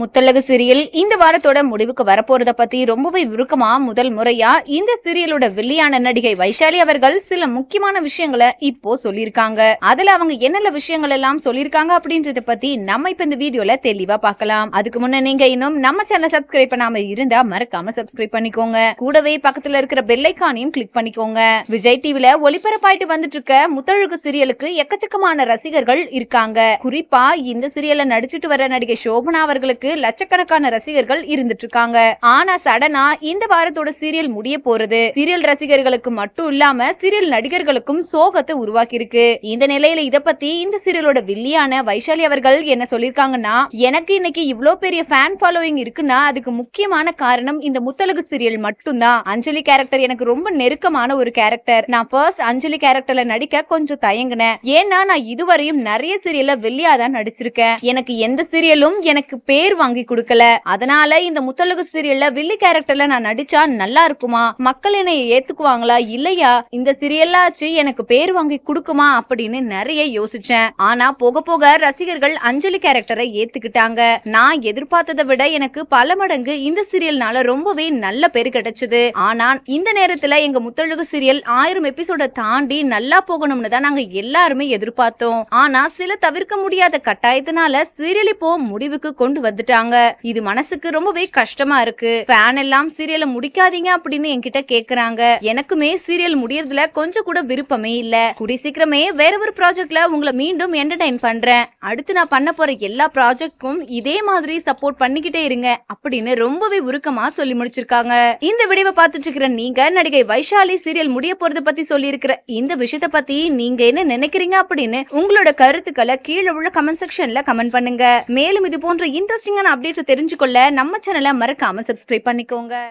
Muthazhagu serial இந்த வாரத்தோட முடிவுக்கு வரப்போறத பத்தி ரொம்பவே விருக்கமா முதல் முறையா இந்த சீரியலோட வில்லியான நடிகை வைஷாலி அவர்கள் சில முக்கியமான விஷயங்களை இப்போ சொல்லியிருக்காங்க அதுல அவங்க என்னென்ன விஷயங்கள் எல்லாம் சொல்லியிருக்காங்க அப்படின்றத பத்தி நம்ம இப்ப இந்த வீடியோல தெளிவா பார்க்கலாம் அதுக்கு முன்ன நீங்க இன்னும் நம்ம சேனல் சப்ஸ்கிரைப் பண்ணாம இருந்தா மறக்காம சப்ஸ்கிரைப் பண்ணிக்கோங்க கூடவே பக்கத்துல இருக்கிற பெல்லைக்கானையும் கிளிக் பண்ணிக்கோங்க விஜய் டிவில ஒளிபரப்பாயிட்டு வந்துட்டு இருக்க முத்தழகு சீரியலுக்கு எக்கச்சக்கமான ரசிகர்கள் இருக்காங்க குறிப்பா இந்த சீரியல்ல நடிச்சிட்டு வர நடிகை சோபனா அவர்களுக்கு படத்திற்கு லட்சக்கணக்கான ரசிகர்கள் இருந்துட்டு இருக்காங்க ஆனா சடனா இந்த வாரத்தோட சீரியல் முடிய போறது சீரியல் ரசிகர்களுக்கு மட்டும் இல்லாம சீரியல் நடிகர்களுக்கும் சோகத்தை உருவாக்கி இருக்கு இந்த நிலையில இத பத்தி இந்த சீரியலோட வில்லியான வைஷாலி அவர்கள் என்ன சொல்லிருக்காங்கன்னா எனக்கு இன்னைக்கு இவ்வளவு பெரிய ஃபேன் ஃபாலோயிங் இருக்குன்னா அதுக்கு முக்கியமான காரணம் இந்த முத்தலகு சீரியல் மட்டும்தான் அஞ்சலி கேரக்டர் எனக்கு ரொம்ப நெருக்கமான ஒரு கேரக்டர் நான் ஃபர்ஸ்ட் அஞ்சலி கேரக்டர்ல நடிக்க கொஞ்சம் தயங்கினேன் ஏன்னா நான் இதுவரையும் நிறைய சீரியல்ல வெள்ளியா தான் நடிச்சிருக்கேன் எனக்கு எந்த சீரியலும் எனக்கு பேர் பேர் வாங்கி கொடுக்கல அதனால இந்த முத்தலகு சீரியல்ல வில்லி கேரக்டர்ல நான் நடிச்சா நல்லா இருக்குமா மக்கள் என்னை ஏத்துக்குவாங்களா இல்லையா இந்த சீரியல்லாச்சு எனக்கு பேர் வாங்கி கொடுக்குமா அப்படின்னு நிறைய யோசிச்சேன் ஆனா போக போக ரசிகர்கள் அஞ்சலி கேரக்டரை ஏத்துக்கிட்டாங்க நான் எதிர்பார்த்ததை விட எனக்கு பல மடங்கு இந்த சீரியல்னால ரொம்பவே நல்ல பேர் கிடைச்சது ஆனா இந்த நேரத்துல எங்க முத்தழகு சீரியல் ஆயிரம் எபிசோட தாண்டி நல்லா போகணும்னு தான் நாங்க எல்லாருமே எதிர்பார்த்தோம் ஆனா சில தவிர்க்க முடியாத கட்டாயத்தினால சீரியல் இப்போ முடிவுக்கு கொண்டு வந்து வந்துட்டாங்க இது மனசுக்கு ரொம்பவே கஷ்டமா இருக்கு ஃபேன் எல்லாம் சீரியலை முடிக்காதீங்க அப்படின்னு என்கிட்ட கேக்குறாங்க எனக்குமே சீரியல் முடியறதுல கொஞ்சம் கூட விருப்பமே இல்ல குடி சீக்கிரமே வேற ஒரு ப்ராஜெக்ட்ல உங்களை மீண்டும் என்டர்டைன் பண்றேன் அடுத்து நான் பண்ண போற எல்லா ப்ராஜெக்ட்க்கும் இதே மாதிரி சப்போர்ட் பண்ணிக்கிட்டே இருங்க அப்படின்னு ரொம்பவே உருக்கமா சொல்லி முடிச்சிருக்காங்க இந்த விடைவை பார்த்துட்டு இருக்கிற நீங்க நடிகை வைஷாலி சீரியல் முடிய போறது பத்தி சொல்லி இருக்கிற இந்த விஷயத்த பத்தி நீங்க என்ன நினைக்கிறீங்க அப்படின்னு உங்களோட கருத்துக்களை கீழே உள்ள கமெண்ட் செக்ஷன்ல கமெண்ட் பண்ணுங்க மேலும் இது போன்ற இன்ட்ரெஸ்டிங் இன்ட்ரெஸ்டிங்கான அப்டேட்ஸ் தெரிஞ்சுக்கொள்ள நம்ம சேனலை மறக்காம சப்ஸ்கிரைப் பண்ணிக்கோங்க